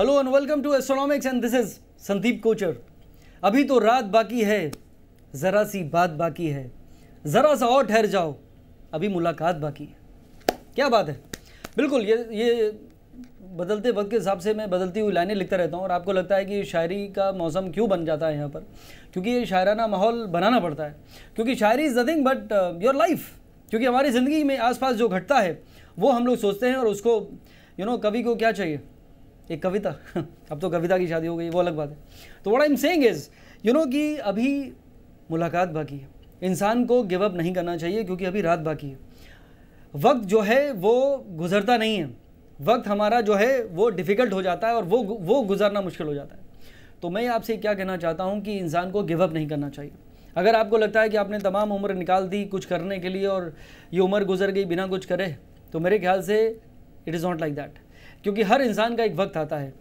Hello and welcome to Astronomics and this is Sandeep Kochar अभी तो रात बाकी है ज़रा सी बात बाकी है ज़रा सा और ठहर जाओ अभी मुलाकात बाकी है क्या बात है बिल्कुल ये ये बदलते वक्त के हिसाब से मैं बदलती हुई लाइनें लिखता रहता हूँ और आपको लगता है कि शायरी का मौसम क्यों बन जाता है यहाँ पर क्योंकि ये शायराना माहौल बनाना पड़ता है क्योंकि shayari is nothing but your life क्योंकि हमारी ज़िंदगी में आसपास जो घटता है वो हम लोग सोचते हैं और उसको यू you नो know, कवि को क्या चाहिए एक कविता अब तो कविता की शादी हो गई वो अलग बात है तो what I am saying is you know कि अभी मुलाकात बाकी है इंसान को गिव अप नहीं करना चाहिए क्योंकि अभी रात बाकी है वक्त जो है वो गुजरता नहीं है वक्त हमारा जो है वो डिफ़िकल्ट हो जाता है और वो वो गुजारना मुश्किल हो जाता है तो मैं आपसे क्या कहना चाहता हूँ कि इंसान को गिव अप नहीं करना चाहिए अगर आपको लगता है कि आपने तमाम उम्र निकाल दी कुछ करने के लिए और ये उम्र गुजर गई बिना कुछ करे तो मेरे ख्याल से it is not like that क्योंकि हर इंसान का एक वक्त आता है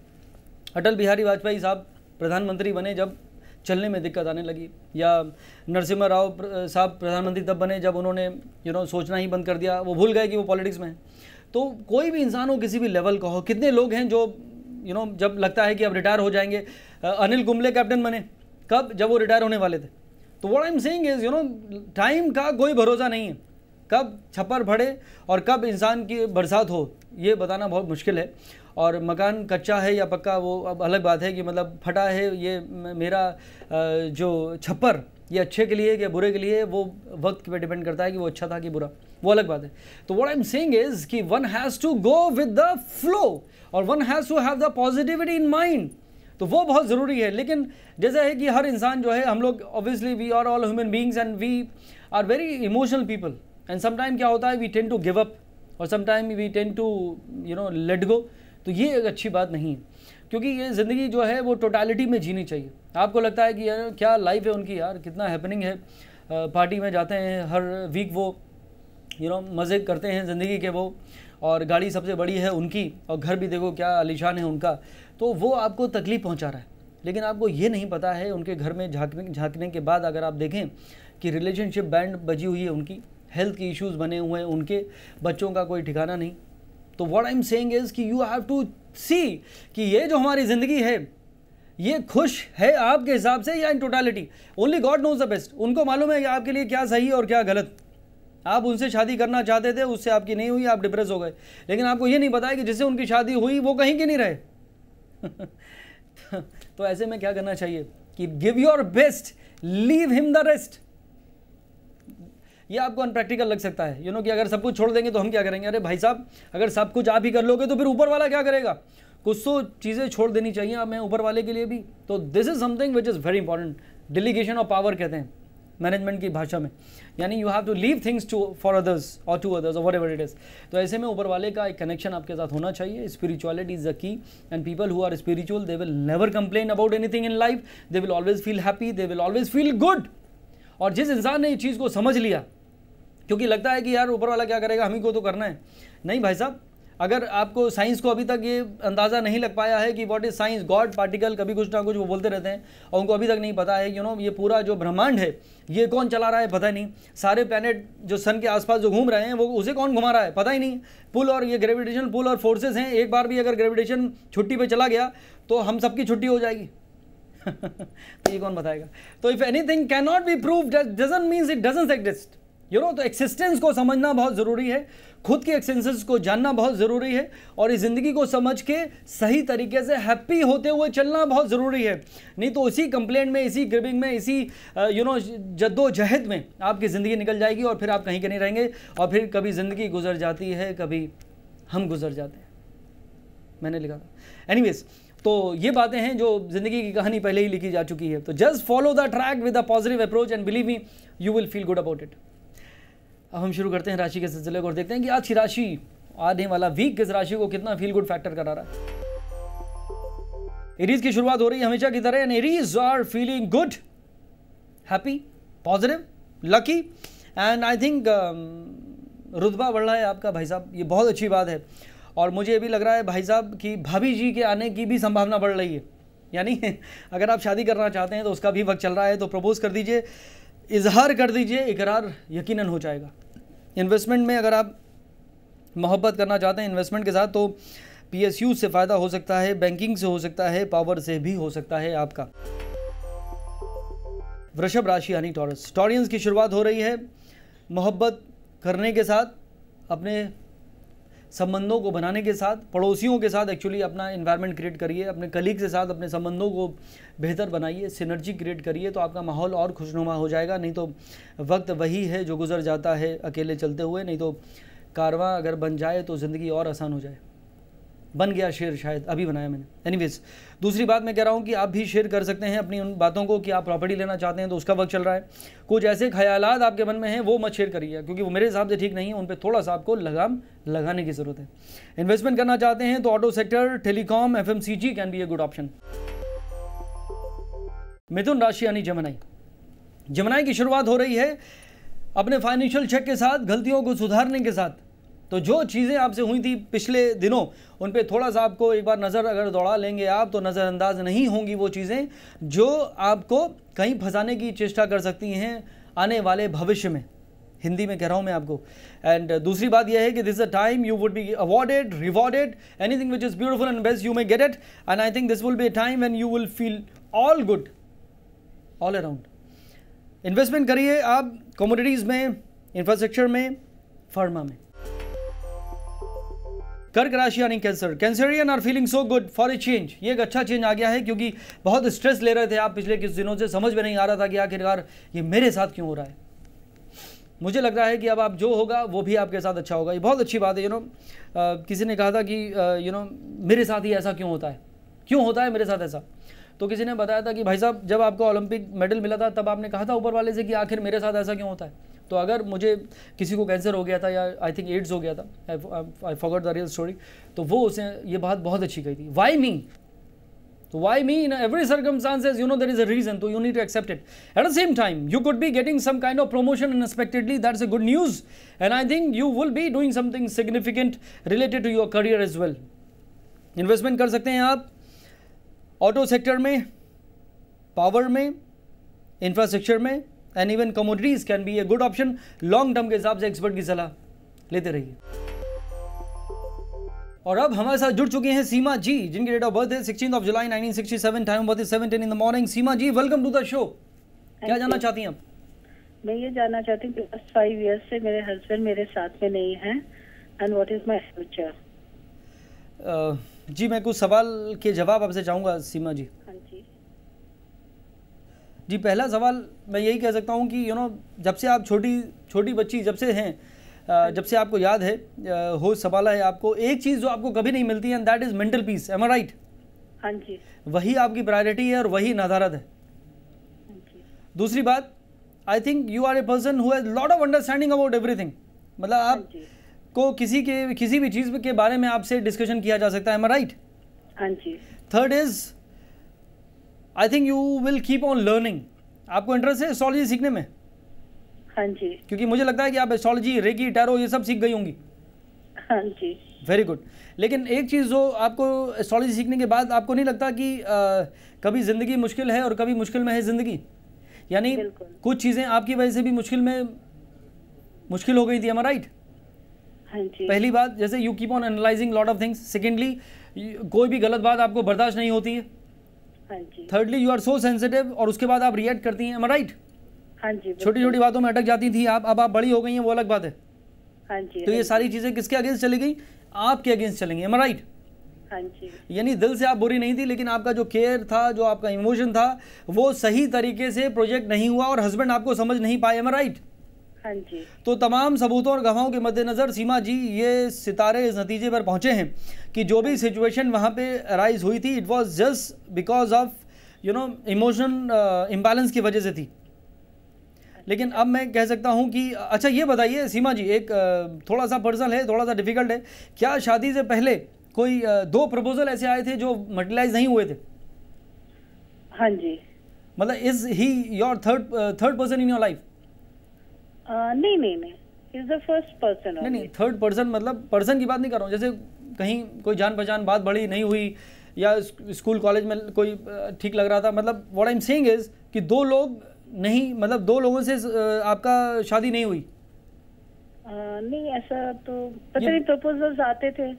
अटल बिहारी वाजपेयी साहब प्रधानमंत्री बने जब चलने में दिक्कत आने लगी या नरसिम्हा राव साहब प्रधानमंत्री तब बने जब उन्होंने यू नो सोचना ही बंद कर दिया वो भूल गए कि वो पॉलिटिक्स में है तो कोई भी इंसान हो किसी भी लेवल का हो कितने लोग हैं जो यू नो जब लगता है कि अब रिटायर हो जाएंगे अनिल कुंबले कैप्टन बने कब जब वो रिटायर होने वाले थे तो what I am saying is you know time का कोई भरोसा नहीं है कब छप्पर भरे और कब इंसान की बरसात हो ये बताना बहुत मुश्किल है और मकान कच्चा है या पक्का वो अब अलग बात है कि मतलब फटा है ये मेरा जो छप्पर ये अच्छे के लिए या बुरे के लिए वो वक्त पे डिपेंड करता है कि वो अच्छा था कि बुरा वो अलग बात है तो what I am saying is कि one has to go with the flow और one has to have the positivity in mind तो वो बहुत ज़रूरी है लेकिन जैसा है कि हर इंसान जो है हम लोग obviously we are all human beings and we are very emotional people and sometime क्या होता है we tend to give up और sometime we tend to you know let go तो ये एक अच्छी बात नहीं है क्योंकि ये ज़िंदगी जो है वो टोटालिटी में जीनी चाहिए आपको लगता है कि यार क्या लाइफ है उनकी यार कितना हैपनिंग है पार्टी में जाते हैं हर वीक वो यू नो मज़े करते हैं ज़िंदगी के वो और गाड़ी सबसे बड़ी है उनकी और घर भी देखो क्या आलिशान है उनका तो वो आपको तकलीफ़ पहुंचा रहा है लेकिन आपको ये नहीं पता है उनके घर में झाँकने झाँकने के बाद अगर आप देखें कि रिलेशनशिप बैंड बजी हुई है उनकी हेल्थ के इश्यूज बने हुए हैं उनके बच्चों का कोई ठिकाना नहीं तो what I am saying is कि यू हैव टू सी कि ये जो हमारी ज़िंदगी है ये खुश है आपके हिसाब से या in totality only God knows the best उनको मालूम है कि आपके लिए क्या सही और क्या गलत आप उनसे शादी करना चाहते थे उससे आपकी नहीं हुई आप डिप्रेस हो गए लेकिन आपको ये नहीं पता है कि जिससे उनकी शादी हुई वो कहीं के नहीं रहे तो ऐसे में क्या करना चाहिए कि give your best leave him the rest ये आपको अनप्रैक्टिकल लग सकता है यू नो कि अगर सब कुछ छोड़ देंगे तो हम क्या करेंगे अरे भाई साहब अगर सब कुछ आप ही कर लोगे तो फिर ऊपर वाला क्या करेगा कुछ तो चीज़ें छोड़ देनी चाहिए हमें ऊपर वाले के लिए भी तो this is something which is very important delegation of power कहते हैं मैनेजमेंट की भाषा में यानी you have to leave things to for others और टू अदर्स और वट इट इज़ तो ऐसे में ऊपर वाले का एक कनेक्शन आपके साथ होना चाहिए spirituality is a key and people who are spiritual they will never complain about anything in life they will always feel happy they will always feel good और जिस इंसान ने इस चीज़ को समझ लिया क्योंकि लगता है कि यार ऊपर वाला क्या करेगा हम ही को तो करना है नहीं भाई साहब अगर आपको साइंस को अभी तक ये अंदाज़ा नहीं लग पाया है कि what is science God particle कभी कुछ ना कुछ वो बोलते रहते हैं और उनको अभी तक नहीं पता है यू नो ये पूरा जो ब्रह्मांड है ये कौन चला रहा है पता ही नहीं सारे प्लानट जो सन के आसपास जो घूम रहे हैं वो उसे कौन घुमा रहा है पता ही नहीं पुल और ये ग्रेविटेशन पुल और फोर्सेज हैं एक बार भी अगर ग्रेविटेशन छुट्टी पर चला गया तो हम सबकी छुट्टी हो जाएगी तो ये कौन बताएगा तो if anything can not be prove doesn't means it doesn't exist you know तो एक्सिस्टेंस को समझना बहुत ज़रूरी है खुद के एक्सेंसेस को जानना बहुत ज़रूरी है और इस ज़िंदगी को समझ के सही तरीके से हैप्पी होते हुए चलना बहुत ज़रूरी है नहीं तो उसी कंप्लेंट में इसी ग्रिबिंग में इसी यू uh, नो जद्दोजहद में आपकी ज़िंदगी निकल जाएगी और फिर आप कहीं के नहीं रहेंगे और फिर कभी ज़िंदगी गुजर जाती है कभी हम गुजर जाते हैं मैंने लिखा था एनीवेज तो ये बातें हैं जो ज़िंदगी की कहानी पहले ही लिखी जा चुकी है तो just follow the track with a positive approach and believe me you will feel good about it अब हम शुरू करते हैं राशि के सिलसिले को और देखते हैं कि आज की राशि आने वाला वीक किस राशि को कितना फील गुड फैक्टर करा रहा है एरीज की शुरुआत हो रही है हमेशा की तरह and Aries are feeling good happy positive lucky and I think रुतबा बढ़ रहा है आपका भाई साहब ये बहुत अच्छी बात है और मुझे ये भी लग रहा है भाई साहब कि भाभी जी के आने की भी संभावना बढ़ रही है यानी अगर आप शादी करना चाहते हैं तो उसका भी वक्त चल रहा है तो प्रपोज़ कर दीजिए इजहार कर दीजिए इकरार यकीनन हो जाएगा इन्वेस्टमेंट में अगर आप मोहब्बत करना चाहते हैं इन्वेस्टमेंट के साथ तो पी से फ़ायदा हो सकता है बैंकिंग से हो सकता है पावर से भी हो सकता है आपका वृषभ राशि यानी टॉरस टॉरियंस की शुरुआत हो रही है मोहब्बत करने के साथ अपने संबंधों को बनाने के साथ पड़ोसियों के साथ एक्चुअली अपना इन्वायरमेंट क्रिएट करिए अपने कलीग के साथ अपने संबंधों को बेहतर बनाइए सिनर्जी क्रिएट करिए तो आपका माहौल और खुशनुमा हो जाएगा नहीं तो वक्त वही है जो गुजर जाता है अकेले चलते हुए नहीं तो कारवा अगर बन जाए तो ज़िंदगी और आसान हो जाए बन गया शेयर शायद अभी बनाया मैंने एनीवेज दूसरी बात मैं कह रहा हूँ कि आप भी शेयर कर सकते हैं अपनी उन बातों को कि आप प्रॉपर्टी लेना चाहते हैं तो उसका वक्त चल रहा है कुछ ऐसे ख्याल आपके मन में हैं वो मत शेयर करिए क्योंकि वो मेरे हिसाब से ठीक नहीं है उन पर थोड़ा सा आपको लगाम लगाने की ज़रूरत है इन्वेस्टमेंट करना चाहते हैं तो auto sector telecom F M C G can be a good option मिथुन राशि यानी जमनाई जमनाई की शुरुआत हो रही है अपने फाइनेंशियल चेक के साथ गलतियों को सुधारने के साथ तो जो चीज़ें आपसे हुई थी पिछले दिनों उन पर थोड़ा सा आपको एक बार नज़र अगर दौड़ा लेंगे आप तो नज़रअंदाज नहीं होंगी वो चीज़ें जो आपको कहीं फंसाने की चेष्टा कर सकती हैं आने वाले भविष्य में हिंदी में कह रहा हूँ मैं आपको एंड दूसरी बात यह है कि this a time you would be awarded rewarded anything which is beautiful and best you may get it and I think this will be a time and you will feel all good all around investment करिए आप commodities में infrastructure में pharma में कर्क राशि यानी Cancer Cancerian are feeling so good for a change ये एक अच्छा चेंज आ गया है क्योंकि बहुत स्ट्रेस ले रहे थे आप पिछले कुछ दिनों से समझ में नहीं आ रहा था कि आखिरकार ये मेरे साथ क्यों हो रहा है मुझे लग रहा है कि अब आप जो होगा वो भी आपके साथ अच्छा होगा ये बहुत अच्छी बात है यू नो किसी ने कहा था कि यू नो मेरे साथ ही ऐसा क्यों होता है क्यों होता है मेरे साथ ऐसा तो किसी ने बताया था कि भाई साहब जब आपको ओलंपिक मेडल मिला था तब आपने कहा था ऊपर वाले से कि आखिर मेरे साथ ऐसा क्यों होता है तो अगर मुझे किसी को कैंसर हो गया था या आई थिंक एड्स हो गया था I forgot the real story तो वो उसने ये बात बहुत अच्छी कही थी वाई मी तो why me in every circumstances you know there is a reason तो you need to accept it at the same time you could be getting some kind of promotion unexpectedly that's a good news and I think you will be doing something significant related to your career as well investment कर सकते हैं आप auto sector में power में infrastructure में and even commodities can be a good option long term के हिसाब से एक्सपर्ट की सलाह लेते रहिए और अब हमारे साथ जुड़ चुके हैं सीमा जी जिनकी डेट ऑफ बर्थ है sixteen of July nineteen sixty seven time birth is 7:10 in the morning Seema ji welcome to the show क्या जानना चाहती हैं आप मैं ये जानना चाहती हूँ लास्ट फाइव ईयर्स से मेरे हस्बैंड मेरे साथ में नहीं है and what is my future जी मैं कुछ सवाल के जवाब आपसे चाहूंगा सीमा जी जी पहला सवाल मैं यही कह सकता हूँ कि यू नो जब से आप छोटी छोटी बच्ची जब से हैं जब से आपको याद है हो सवाल है आपको एक चीज़ जो आपको कभी नहीं मिलती है and that is mental peace am right हाँ जी वही आपकी प्रायोरिटी है और वही नजारत है हाँ दूसरी बात I think you are a person who has lot of understanding about everything मतलब हाँ आप को किसी के किसी भी चीज़ के बारे में आपसे डिस्कशन किया जा सकता है एम राइट हाँ जी third is I think you will keep on learning आपको इंटरेस्ट है एस्ट्रोलॉजी सीखने में हाँ जी क्योंकि मुझे लगता है कि आप एस्ट्रोलॉजी रेगी टैरो ये सब सीख गई होंगी हाँ जी वेरी गुड लेकिन एक चीज़ जो आपको एस्ट्रोलॉजी सीखने के बाद आपको नहीं लगता कि आ, कभी ज़िंदगी मुश्किल है और कभी मुश्किल में है ज़िंदगी यानी कुछ चीज़ें आपकी वजह से भी मुश्किल में मुश्किल हो गई थी हमारा राइट पहली बात जैसे you keep on analysing lot of things secondly कोई भी गलत बात आपको बर्दाश्त नहीं होती है thirdly you are so sensitive और उसके बाद आप रिएक्ट करती हैं राइट हाँ जी छोटी छोटी बातों में अटक जाती थी आप अब आप बड़ी हो गई हैं वो अलग बात है हाँ जी तो ये हाँ सारी चीज़ें किसके अगेंस्ट चली गई आपके अगेंस्ट चलेंगी एम राइट हाँ जी यानी दिल से आप बुरी नहीं थी लेकिन आपका जो केयर था जो आपका इमोशन था वो सही तरीके से प्रोजेक्ट नहीं हुआ और हस्बैंड आपको समझ नहीं पाए एम राइट हाँ जी तो तमाम सबूतों और गवाहों के मद्देनज़र सीमा जी ये सितारे इस नतीजे पर पहुंचे हैं कि जो भी सिचुएशन वहां पे राइज हुई थी it was just because of you know emotional imbalance की वजह से थी लेकिन अब मैं कह सकता हूं कि अच्छा ये बताइए सीमा जी एक uh, थोड़ा सा पर्सनल है थोड़ा सा डिफ़िकल्ट है क्या शादी से पहले कोई uh, दो प्रपोजल ऐसे आए थे जो मटेलाइज नहीं हुए थे हाँ जी मतलब is he your third third person in your life नहीं नहीं इज द फर्स्ट पर्सन नहीं नहीं थर्ड पर्सन मतलब पर्सन की बात नहीं कर रहा हूँ जैसे कहीं कोई जान पहचान बात बड़ी नहीं हुई या स्कूल कॉलेज में कोई ठीक लग रहा था मतलब what I am saying is कि दो लोग नहीं मतलब दो लोगों से आपका शादी नहीं हुई आ, नहीं ऐसा तो पता नहीं प्रपोजल्स आते थे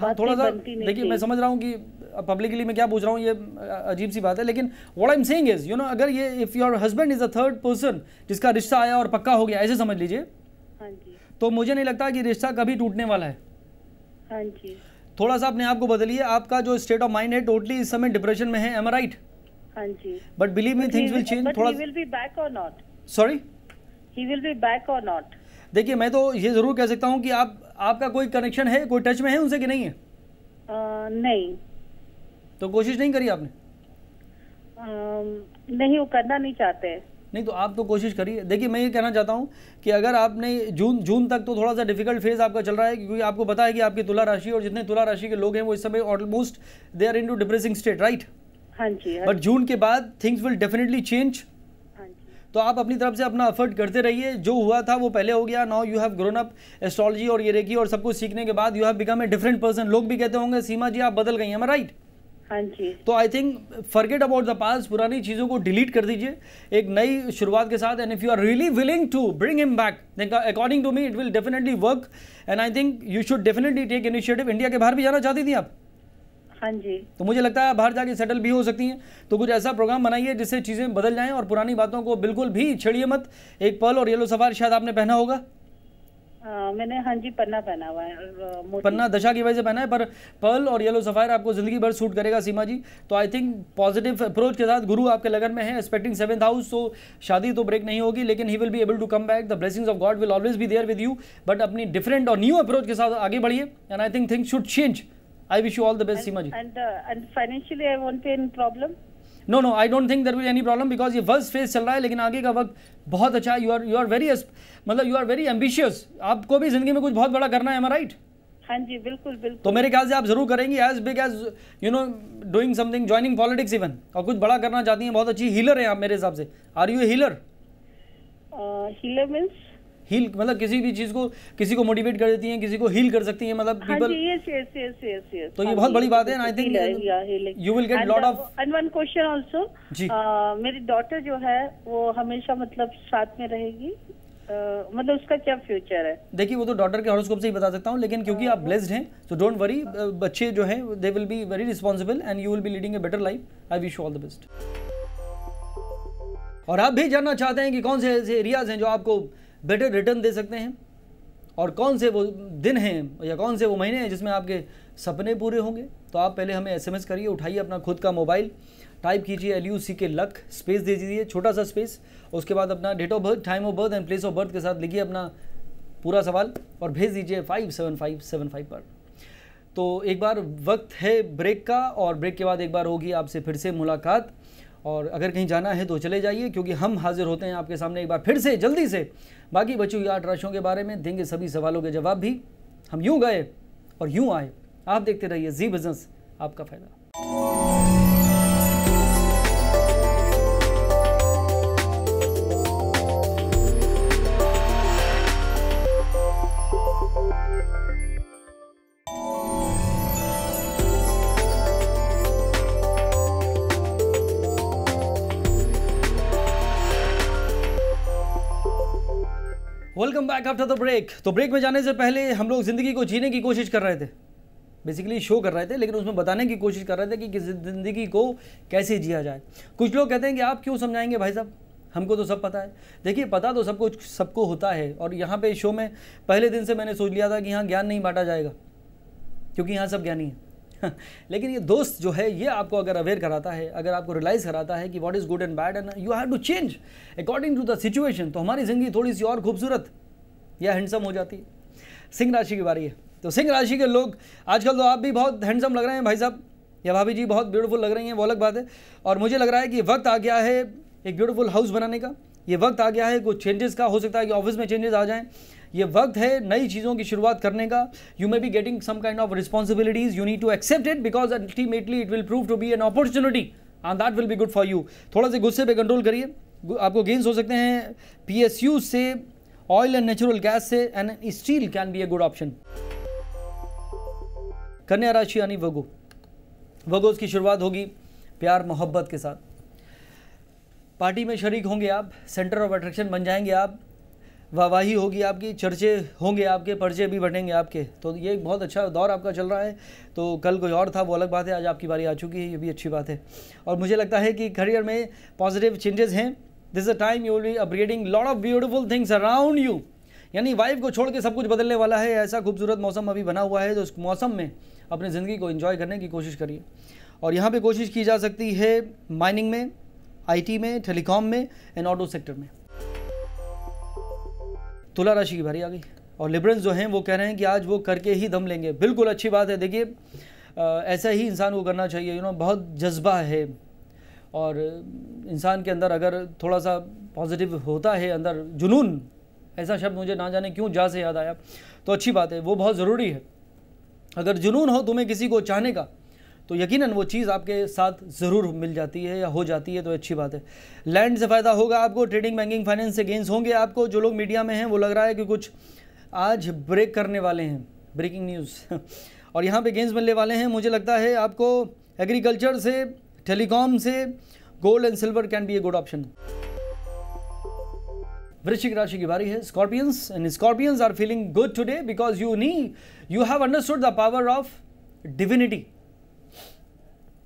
हाँ थोड़ा सा देखिए मैं समझ रहा हूँ कि पब्लिकली मैं क्या पूछ रहा हूँ ये अजीब सी बात है लेकिन what I am saying is you know अगर ये if your husband is a third person जिसका रिश्ता आया और पक्का हो गया ऐसे समझ लीजिए हाँ तो मुझे नहीं लगता कि रिश्ता कभी टूटने वाला है हाँ जी थोड़ा सा अपने आप को बदलिए आपका जो स्टेट ऑफ माइंड है टोटली इस समय डिप्रेशन में है एम राइट हाँ जी but believe me things will change थोड़ा sorry he will be back और नॉट देखिए मैं तो ये ज़रूर कह सकता हूँ कि आप आपका कोई कनेक्शन है कोई टच में है उनसे कि नहीं है आ, नहीं तो कोशिश नहीं करी आपने आ, नहीं वो करना नहीं चाहते नहीं तो आप तो कोशिश करिए देखिए मैं ये कहना चाहता हूँ कि अगर आपने जून जून तक तो थोड़ा सा डिफिकल्ट फेज आपका चल रहा है क्योंकि आपको पता है कि आपकी तुला राशि और जितने तुला राशि के लोग हैं वो इस समय almost they are into depressing state right हाँ जी बट हाँ जून के बाद थिंग्स विल डेफिनेटली चेंज तो आप अपनी तरफ से अपना एफर्ट करते रहिए जो हुआ था वो पहले हो गया now you have grown up astrology और ये रेकी और सब कुछ सीखने के बाद you have become a different person लोग भी कहते होंगे सीमा जी आप बदल गई हैं राइट हाँ जी तो I think forget about the past पुरानी चीज़ों को डिलीट कर दीजिए एक नई शुरुआत के साथ and if you are really willing to bring him back according to me it will definitely work and I think you should definitely take initiative India के बाहर भी जाना चाहती थी आप हाँ जी तो मुझे लगता है बाहर जाके सेटल भी हो सकती हैं तो कुछ ऐसा प्रोग्राम बनाइए जिससे चीज़ें बदल जाएं और पुरानी बातों को बिल्कुल भी छेड़िए मत एक पल और येलो सफार शायद आपने पहना होगा मैंने हाँ जी पन्ना पहना हुआ है पन्ना दशा की वजह से पहना है पर पर्ल और येलो सफायर आपको ज़िंदगी भर सूट करेगा सीमा जी तो आई थिंक पॉजिटिव अप्रोच के साथ गुरु आपके लगन में है एक्सपेक्टिंग सेवंथ हाउस तो शादी तो ब्रेक नहीं होगी लेकिन he will be able to come back the blessings of God will always be there with you but अपनी डिफरेंट और न्यू अप्रोच के साथ आगे बढ़िए and I think thing should change I wish you all the best, and, Seema ji. And, uh, and financially, I won't be any problem. No no I don't think there will any problem because ये worst phase चल रहा है लेकिन आगे का वक्त बहुत अच्छा है you are you are very मतलब यू आर वेरी एम्बिशियस आपको भी जिंदगी में कुछ बहुत बड़ा करना है राइट right? हाँ जी बिल्कुल बिल्कुल तो मेरे ख्याल से आप जरूर करेंगी as big as you know doing something joining politics even और कुछ बड़ा करना चाहती हैं बहुत अच्छी हीलर हैं आप मेरे हिसाब से are you a healer healer means heal मतलब किसी भी चीज को किसी को मोटिवेट कर देती हैं किसी को हील कर सकती हैं मतलब पीपल हाँ तो ये हाँ बहुत बड़ी बात है I think you will get lot of and one question also मेरी डॉटर जो है वो हमेशा मतलब साथ में रहेगी Uh, मतलब उसका क्या फ्यूचर है देखिए वो तो डॉटर के हॉरोस्कोप से ही बता सकता हूँ लेकिन क्योंकि uh, आप ब्लेस्ड हैं तो डोंट वरी uh, बच्चे जो हैं they will be very responsible and you will be leading a better life I wish all the best और आप भी जानना चाहते हैं कि कौन से ऐसे एरियाज हैं जो आपको बेटर रिटर्न दे सकते हैं और कौन से वो दिन हैं या कौन से वो महीने हैं जिसमें आपके सपने पूरे होंगे तो आप पहले हमें एसएमएस करिए उठाइए अपना खुद का मोबाइल टाइप कीजिए L U C K luck space दे दीजिए छोटा सा स्पेस उसके बाद अपना date of birth time of birth and place of birth के साथ लिखिए अपना पूरा सवाल और भेज दीजिए five seven five seven five पर तो एक बार वक्त है ब्रेक का और ब्रेक के बाद एक बार होगी आपसे फिर से मुलाकात और अगर कहीं जाना है तो चले जाइए क्योंकि हम हाजिर होते हैं आपके सामने एक बार फिर से जल्दी से बाकी बची हुई आठ राशियों के बारे में देंगे सभी सवालों के जवाब भी हम यूँ गए और यूँ आए आप देखते रहिए जी बिजनेस आपका फ़ायदा welcome back after the break तो ब्रेक में जाने से पहले हम लोग ज़िंदगी को जीने की कोशिश कर रहे थे बेसिकली शो कर रहे थे लेकिन उसमें बताने की कोशिश कर रहे थे कि ज़िंदगी को कैसे जिया जाए कुछ लोग कहते हैं कि आप क्यों समझाएंगे भाई साहब हमको तो सब पता है देखिए पता तो सबको सबको होता है और यहाँ पे शो में पहले दिन से मैंने सोच लिया था कि यहाँ ज्ञान नहीं बांटा जाएगा क्योंकि यहाँ सब ज्ञानी है लेकिन ये दोस्त जो है ये आपको अगर अवेयर कराता है अगर आपको रियलाइज़ कराता है कि what is good and bad and you have to change according to the situation तो हमारी ज़िंदगी थोड़ी सी और खूबसूरत या हैंडसम हो जाती है सिंह राशि की बारी है तो सिंह राशि के लोग आजकल तो आप भी बहुत हैंडसम लग रहे हैं भाई साहब या भाभी जी बहुत ब्यूटीफुल लग रही हैं वो अलग बात है और मुझे लग रहा है कि वक्त आ गया है एक ब्यूटीफुल हाउस बनाने का ये वक्त आ गया है कुछ चेंजेस का हो सकता है कि ऑफिस में चेंजेस आ जाएँ ये वक्त है नई चीज़ों की शुरुआत करने का you may be getting some kind of responsibilities you need to accept it because ultimately it will prove to be an opportunity and that will be good for you थोड़ा से गुस्से पे कंट्रोल करिए आपको गेंस हो सकते हैं यू से ऑयल एंड नेचुरल गैस से and steel can be a good option कन्या राशि यानी वगो वगोज की शुरुआत होगी प्यार मोहब्बत के साथ पार्टी में शरीक होंगे आप सेंटर ऑफ अट्रैक्शन बन जाएंगे आप वाहवाही होगी आपकी चर्चे होंगे आपके पर्चे भी बढ़ेंगे आपके तो ये एक बहुत अच्छा दौर आपका चल रहा है तो कल कोई और था वो अलग बात है आज आपकी बारी आ चुकी है ये भी अच्छी बात है और मुझे लगता है कि करियर में पॉजिटिव चेंजेस हैं this a time you will be upgrading lot of beautiful things around you यानी वाइफ को छोड़ के सब कुछ बदलने वाला है ऐसा खूबसूरत मौसम अभी बना हुआ है तो उस मौसम में अपनी ज़िंदगी को इन्जॉय करने की कोशिश करिए और यहाँ पर कोशिश की जा सकती है माइनिंग में आईटी में टेलीकॉम में एंड ऑटो सेक्टर में तुला राशि की भारी आ गई और लिबरल्स जो हैं वो कह रहे हैं कि आज वो करके ही दम लेंगे बिल्कुल अच्छी बात है देखिए ऐसा ही इंसान को करना चाहिए यू नो बहुत जज्बा है और इंसान के अंदर अगर थोड़ा सा पॉजिटिव होता है अंदर जुनून ऐसा शब्द मुझे ना जाने क्यों जा से याद आया तो अच्छी बात है वो बहुत ज़रूरी है अगर जुनून हो तुम्हें किसी को चाहने का तो यकीनन वो चीज़ आपके साथ ज़रूर मिल जाती है या हो जाती है तो अच्छी बात है लैंड से फ़ायदा होगा आपको ट्रेडिंग बैंकिंग फाइनेंस से गेंस होंगे आपको जो लोग मीडिया में हैं वो लग रहा है कि कुछ आज ब्रेक करने वाले हैं ब्रेकिंग न्यूज़ और यहाँ पे गेंस मिलने वाले हैं मुझे लगता है आपको एग्रीकल्चर से टेलीकॉम से gold and silver can be a good option वृश्चिक राशि की बारी है Scorpions and Scorpions are feeling good today because you know you have understood the power of divinity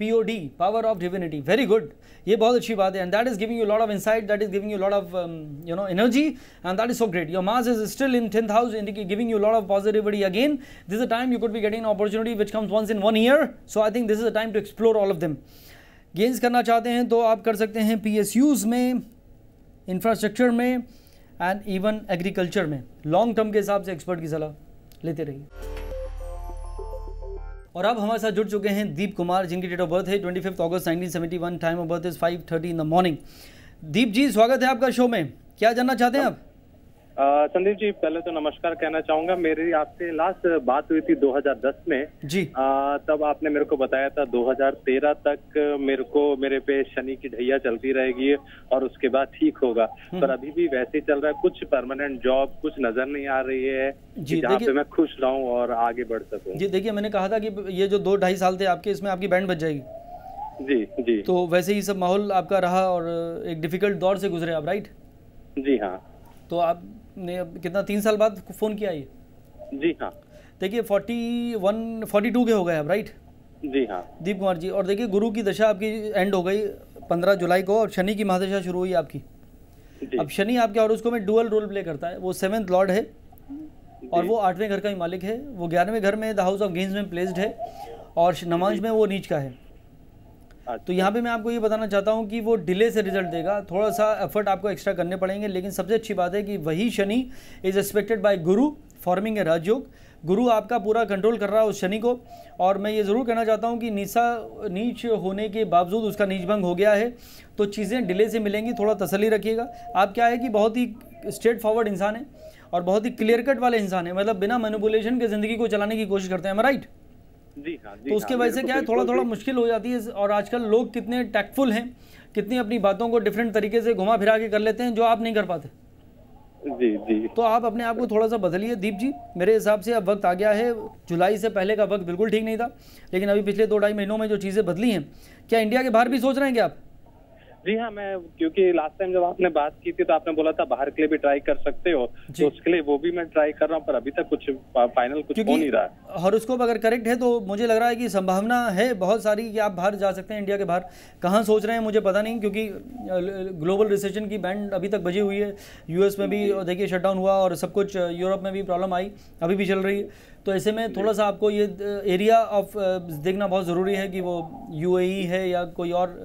P O D power of divinity very good ये बहुत अच्छी बात है and that is giving you lot of insight that is giving you lot of you know energy and that is so great your mass is still in tenth house giving you lot of positivity again this a time you could be getting opportunity which comes once in one year so I think this is a time to explore all of them gains करना चाहते हैं तो आप कर सकते हैं P S Us में infrastructure में एंड इवन एग्रीकल्चर में लॉन्ग टर्म के हिसाब से एक्सपर्ट की सलाह लेते रहिए और अब हमारे साथ जुड़ चुके हैं दीप कुमार जिनकी डेट ऑफ बर्थ है twenty fifth August nineteen seventy one time of birth is five thirty in the morning Deep ji स्वागत है आपका शो में क्या जानना चाहते हैं तो आप संदीप जी पहले तो नमस्कार कहना चाहूंगा मेरी आपसे लास्ट बात हुई थी 2010 में जी आ, तब आपने मेरे को बताया था 2013 तक मेरे को मेरे पे शनि की ढैया चलती रहेगी और उसके बाद ठीक होगा हम्म। पर अभी भी वैसे ही चल रहा है कुछ परमानेंट जॉब कुछ नजर नहीं आ रही है जी जहाँ पे मैं खुश रहूँ और आगे बढ़ सकूँ जी देखिये मैंने कहा था की ये जो दो ढाई साल थे आपके इसमें आपकी बैंड बच जाएगी जी जी तो वैसे ही सब माहौल आपका रहा और एक डिफिकल्ट दौर से गुजरे आप राइट जी हाँ तो आप कितना तीन साल बाद फ़ोन किया ये जी हाँ देखिए फोर्टी वन फोर्टी टू के हो गए अब राइट जी हाँ दीप कुमार जी और देखिए गुरु की दशा आपकी एंड हो गई पंद्रह जुलाई को और शनि की महादशा शुरू हुई आपकी अब शनि आपके और उसको में डुअल रोल प्ले करता है वो सेवन्थ लॉर्ड है और वो आठवें घर का ही मालिक है वो ग्यारहवें घर में द हाउस ऑफ गेंस में प्लेस्ड है और नमाज में वो नीच का है तो यहाँ पे मैं आपको ये बताना चाहता हूँ कि वो डिले से रिजल्ट देगा थोड़ा सा एफर्ट आपको एक्स्ट्रा करने पड़ेंगे लेकिन सबसे अच्छी बात है कि वही Shani is expected by Guru forming a Rajyog Guru आपका पूरा कंट्रोल कर रहा है उस शनि को और मैं ये ज़रूर कहना चाहता हूँ कि नीचा नीच होने के बावजूद उसका नीच भंग हो गया है तो चीज़ें डिले से मिलेंगी थोड़ा तसली रखिएगा आप क्या है कि बहुत ही स्ट्रेट फॉरवर्ड इंसान है और बहुत ही क्लियर कट वाले इंसान है मतलब बिना मैनिपुलेशन के ज़िंदगी को चलाने की कोशिश करते हैं राइट right? जी हाँ जी तो उसके हाँ, वजह से तो क्या है थोड़ा थोड़ा मुश्किल हो जाती है और आजकल लोग कितने टैक्टफुल हैं कितनी अपनी बातों को डिफरेंट तरीके से घुमा फिरा के कर लेते हैं जो आप नहीं कर पाते जी जी तो आप अपने आप को थोड़ा सा बदलिए दीप जी मेरे हिसाब से अब वक्त आ गया है जुलाई से पहले का वक्त बिल्कुल ठीक नहीं था लेकिन अभी पिछले दो ढाई महीनों में जो चीज़ें बदली हैं क्या इंडिया के बाहर भी सोच रहे हैं क्या आप जी हाँ मैं क्योंकि लास्ट टाइम जब आपने बात की थी तो आपने बोला था बाहर के लिए भी ट्राई कर सकते हो तो उसके लिए वो भी मैं ट्राई कर रहा हूँ पर अभी तक कुछ फाइनल कुछ हो नहीं रहा और उसको अगर करेक्ट है तो मुझे लग रहा है कि संभावना है बहुत सारी कि आप बाहर जा सकते हैं इंडिया के बाहर कहाँ सोच रहे हैं मुझे पता नहीं क्योंकि ग्लोबल रिसेशन की बैंड अभी तक बजी हुई है यूएस में भी देखिए शटडाउन हुआ और सब कुछ यूरोप में भी प्रॉब्लम आई अभी भी चल रही है तो ऐसे में थोड़ा सा आपको ये एरिया ऑफ देखना बहुत ज़रूरी है कि वो यू e है या कोई और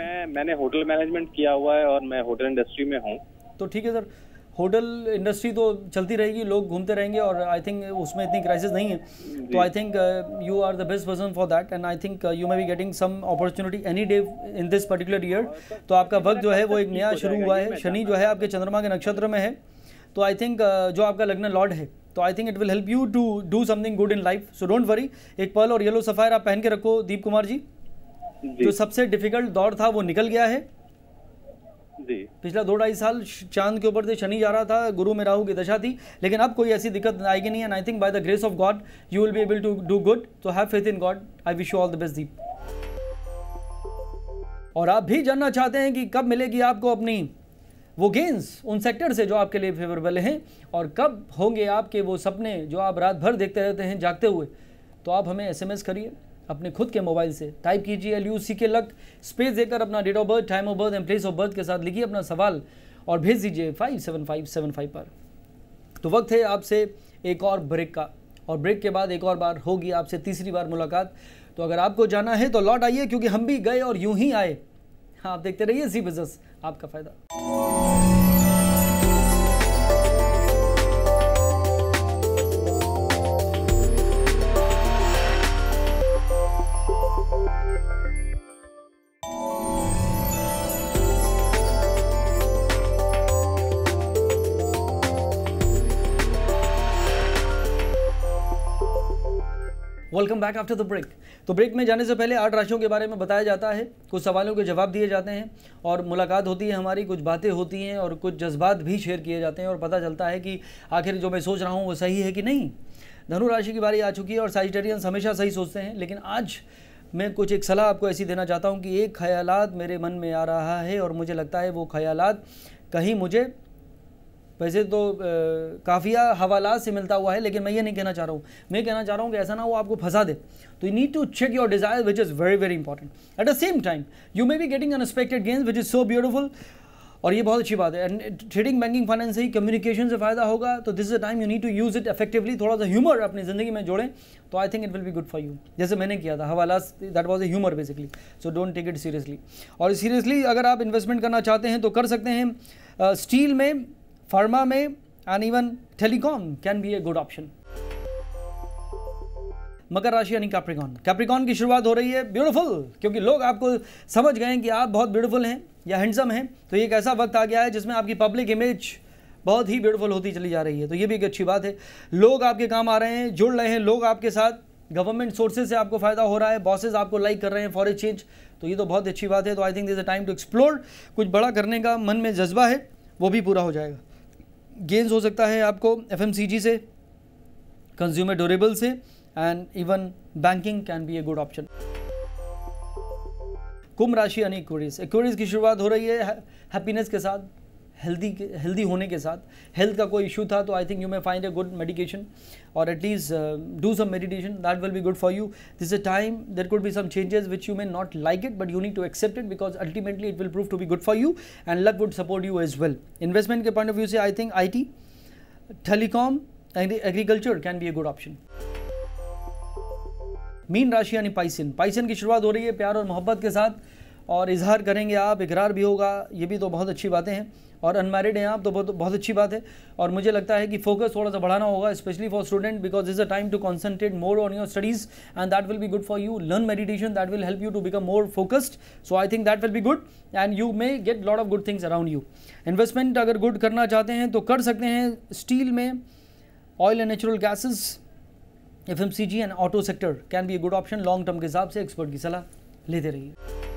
मैं मैंने होटल मैनेजमेंट किया हुआ है और मैं होटल इंडस्ट्री में हूँ तो ठीक है सर होटल इंडस्ट्री तो चलती रहेगी लोग घूमते रहेंगे और आई थिंक उसमें इतनी क्राइसिस नहीं है तो I think you are the best person for that and I think you may be getting some opportunity any day in this particular year तो आपका वक्त जो है वो एक नया शुरू हुआ है शनि जो है आपके चंद्रमा के नक्षत्र में है तो आई थिंक uh, जो आपका लग्न लॉर्ड है तो I think it will help you to do something good in life so don't worry एक पर्ल और येलो सफ़ायर आप पहन के रखो दीप कुमार जी जो तो सबसे डिफिकल्ट दौर था वो निकल गया है जी पिछला दो ढाई साल चांद के ऊपर से शनि जा रहा था गुरु में राहु की दशा थी लेकिन अब कोई ऐसी दिक्कत आएगी नहीं and I think by the grace of God you will be able to do good तो have faith in God I wish you all the best Deep और आप भी जानना चाहते हैं कि कब मिलेगी आपको अपनी वो गेंस उन सेक्टर से जो आपके लिए फेवरेबल हैं और कब होंगे आपके वो सपने जो आप रात भर देखते रहते हैं जागते हुए तो आप हमें एसएमएस करिए अपने खुद के मोबाइल से टाइप कीजिए L U C K luck space देकर अपना date of birth time of birth and place of birth के साथ लिखिए अपना सवाल और भेज दीजिए five seven five seven five पर तो वक्त है आपसे एक और ब्रेक का और ब्रेक के बाद एक और बार होगी आपसे तीसरी बार मुलाकात तो अगर आपको जाना है तो लौट आइए क्योंकि हम भी गए और यूं ही आए हाँ आप देखते रहिए जी बिजनेस आपका फ़ायदा welcome back after the break तो ब्रेक में जाने से पहले आठ राशियों के बारे में बताया जाता है कुछ सवालों के जवाब दिए जाते हैं और मुलाकात होती है हमारी कुछ बातें होती हैं और कुछ जज्बात भी शेयर किए जाते हैं और पता चलता है कि आखिर जो मैं सोच रहा हूँ वो सही है कि नहीं धनु राशि की बारी आ चुकी है और साइजिटेरियंस हमेशा सही सोचते हैं लेकिन आज मैं कुछ एक सलाह आपको ऐसी देना चाहता हूँ कि एक ख्याल मेरे मन में आ रहा है और मुझे लगता है वो ख्याल कहीं मुझे वैसे तो काफ़िया हवाला से मिलता हुआ है लेकिन मैं ये नहीं कहना चाह रहा हूँ मैं कहना चाह रहा हूँ कि ऐसा ना हो आपको फंसा दे तो you need to check your desire which is very very important at the same time you may be getting unexpected gains which is so beautiful और ये बहुत अच्छी बात है एंड ट्रेडिंग बैंकिंग फाइनेंस से ही कम्युनिकेशन से फ़ायदा होगा तो this is a time you need to use it effectively थोड़ा सा ह्यूमर अपनी ज़िंदगी में जोड़ें तो I think it will be good for you जैसे मैंने किया था हवाला that was a humour basically so don't take it seriously और सीरियसली अगर आप इन्वेस्टमेंट करना चाहते हैं तो कर सकते हैं स्टील uh, में pharma may and even telecom can be a good option. मकर राशि यानी कैप्रिकॉन कैप्रिकॉन की शुरुआत हो रही है ब्यूटीफुल क्योंकि लोग आपको समझ गए हैं कि आप बहुत ब्यूटीफुल हैं या हैंडसम हैं तो ये एक ऐसा वक्त आ गया है जिसमें आपकी पब्लिक इमेज बहुत ही ब्यूटीफुल होती चली जा रही है तो ये भी एक अच्छी बात है लोग आपके काम आ रहे हैं जुड़ रहे हैं लोग आपके साथ गवर्नमेंट सोर्सेज से आपको फायदा हो रहा है बॉसेज आपको लाइक कर रहे हैं फॉर चेंज तो ये तो बहुत अच्छी बात है तो I think this a time to explore कुछ बड़ा करने का मन में जज्बा है वो भी पूरा हो जाएगा गेंस हो सकता है आपको एफ से कंज्यूमर ड्यूरेबल से and even banking can be a good option कुंभ राशि यानी इक्वरीज इक्वरीज की शुरुआत हो रही है हैप्पीनेस के साथ हेल्दी हेल्दी होने के साथ हेल्थ का कोई इशू था तो I think you may find a good medication और at least do some meditation that will be good for you this a time there could be some changes which you may not like it but you need to accept it because ultimately it will prove to be good for you and luck would support you as well investment के point of view से I think I T telecom agriculture can be a good option मीन राशि यानी पाइसिन पाइसिन की शुरुआत हो रही है प्यार और मोहब्बत के साथ और इजहार करेंगे आप इकरार भी होगा ये भी तो बहुत अच्छी बातें हैं और अनमेरिड हैं आप तो बहुत बहुत अच्छी बात है और मुझे लगता है कि फोकस थोड़ा सा बढ़ाना होगा specially for student because is a time to concentrate more on your studies and that will be good for you learn meditation that will help you to become more focused so I think that will be good and you may get lot of good things around you investment अगर good करना चाहते हैं तो कर सकते हैं steel में oil and natural gases F M C ji and auto sector can be a good option long term के हिसाब से एक्सपर्ट की सलाह लेते रहिए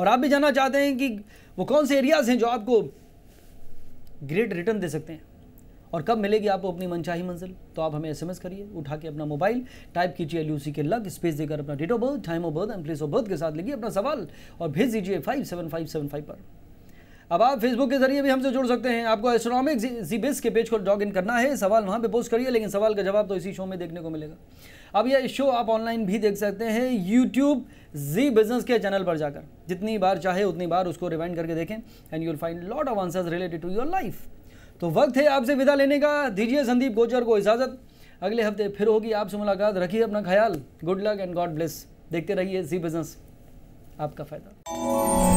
और आप भी जानना चाहते हैं कि वो कौन से एरियाज़ हैं जो आपको ग्रेट रिटर्न दे सकते हैं और कब मिलेगी आपको अपनी मनचाही मंजिल तो आप हमें एसएमएस करिए उठा के अपना मोबाइल टाइप कीजिए एल के लग स्पेस देकर अपना date of birth time of birth and place of birth के साथ लिखिए अपना सवाल और भेज दीजिए five seven five seven five पर अब आप फेसबुक के जरिए भी हमसे जुड़ सकते हैं आपको एस्ट्रोनॉमिक्स जीबीएस के पेज को लॉग इन करना है सवाल वहाँ पर पोस्ट करिए लेकिन सवाल का जवाब तो इसी शो में देखने को मिलेगा अब यह शो आप ऑनलाइन भी देख सकते हैं यूट्यूब जी बिजनेस के चैनल पर जाकर जितनी बार चाहे उतनी बार उसको रिवाइंड करके देखें and you'll find lot of answers related to your life तो वक्त है आपसे विदा लेने का दीजिए संदीप गोचर को इजाज़त अगले हफ्ते फिर होगी आपसे मुलाकात रखिए अपना ख्याल good luck and God bless देखते रहिए जी बिजनेस आपका फ़ायदा